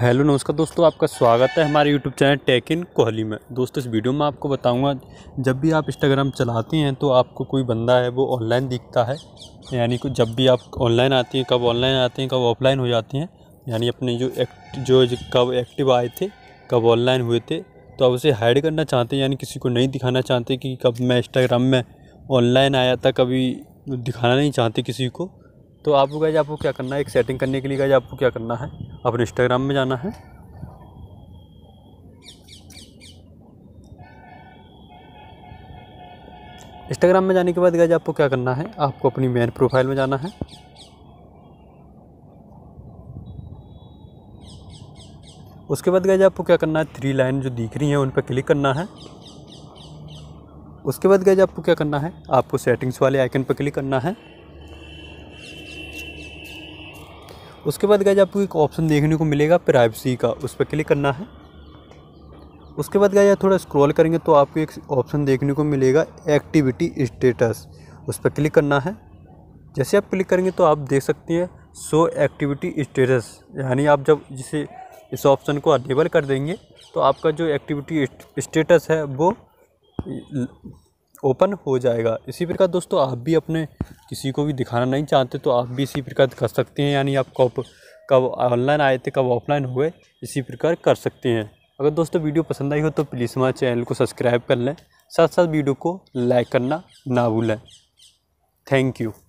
hello नमस्कार दोस्तों आपका स्वागत है हमारे YouTube channel tech in Kohli में दोस्तों इस वीडियो में आपको बताऊंगा जब भी आप इंस्टाग्राम चलाते हैं तो आपको कोई बंदा है वो ऑनलाइन दिखता है यानी कि जब भी आप ऑनलाइन आती हैं कब ऑनलाइन आते हैं कब ऑफलाइन हो जाती हैं यानी अपने जो एक्ट जो कब एक्टिव आए थे कब ऑनलाइन हुए थे तो आप उसे हाइड करना चाहते हैं यानी किसी को नहीं दिखाना चाहते कि कब मैं इंस्टाग्राम में ऑनलाइन आया था कभी दिखाना नहीं चाहते किसी को तो आपको गाइज आपको क्या करना है एक सेटिंग करने के लिए गाइज आपको क्या करना है अपने इंस्टाग्राम में जाना है इंस्टाग्राम में जाने के बाद गाइज आपको क्या करना है आपको अपनी मेन प्रोफाइल में जाना है उसके बाद गाइज आपको क्या करना है थ्री लाइन जो दिख रही हैं उन पर क्लिक करना है उसके बाद गाइज आपको क्या करना है आपको सेटिंग्स वाले आइकन पर क्लिक करना है उसके बाद गाइज आपको एक ऑप्शन देखने को मिलेगा प्राइवेसी का उस पर क्लिक करना है उसके बाद गाइज थोड़ा स्क्रॉल करेंगे तो आपको एक ऑप्शन देखने को मिलेगा एक्टिविटी स्टेटस उस पर क्लिक करना है जैसे आप क्लिक करेंगे तो आप देख सकते हैं सो एक्टिविटी स्टेटस यानी आप जब जिसे इस ऑप्शन को अनेबल कर देंगे तो आपका जो एक्टिविटी स्टेटस है वो ओपन हो जाएगा इसी प्रकार दोस्तों आप भी अपने किसी को भी दिखाना नहीं चाहते तो आप भी इसी प्रकार कर सकते हैं यानी आप कब कब ऑनलाइन आए थे कब ऑफलाइन हुए इसी प्रकार कर सकते हैं अगर दोस्तों वीडियो पसंद आई हो तो प्लीज़ हमारे चैनल को सब्सक्राइब कर लें साथ साथ वीडियो को लाइक करना ना भूलें थैंक यू